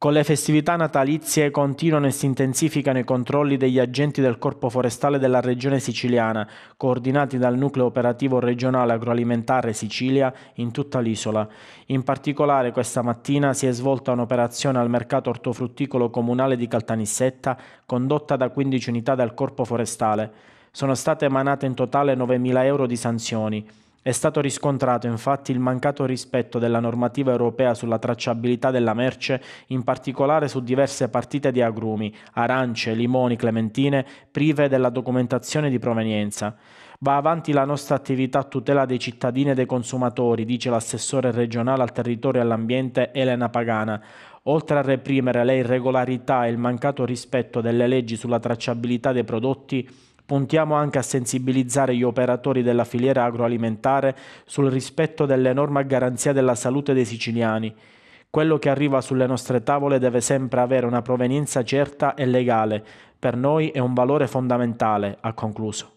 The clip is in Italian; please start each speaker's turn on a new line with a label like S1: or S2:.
S1: Con le festività natalizie continuano e si intensificano i controlli degli agenti del Corpo Forestale della Regione Siciliana, coordinati dal Nucleo Operativo Regionale Agroalimentare Sicilia in tutta l'isola. In particolare questa mattina si è svolta un'operazione al mercato ortofrutticolo comunale di Caltanissetta, condotta da 15 unità del Corpo Forestale. Sono state emanate in totale 9.000 euro di sanzioni. È stato riscontrato infatti il mancato rispetto della normativa europea sulla tracciabilità della merce, in particolare su diverse partite di agrumi, arance, limoni, clementine, prive della documentazione di provenienza. Va avanti la nostra attività a tutela dei cittadini e dei consumatori, dice l'assessore regionale al territorio e all'ambiente Elena Pagana. Oltre a reprimere le irregolarità e il mancato rispetto delle leggi sulla tracciabilità dei prodotti, Puntiamo anche a sensibilizzare gli operatori della filiera agroalimentare sul rispetto dell'enorme garanzia della salute dei siciliani. Quello che arriva sulle nostre tavole deve sempre avere una provenienza certa e legale. Per noi è un valore fondamentale, ha concluso.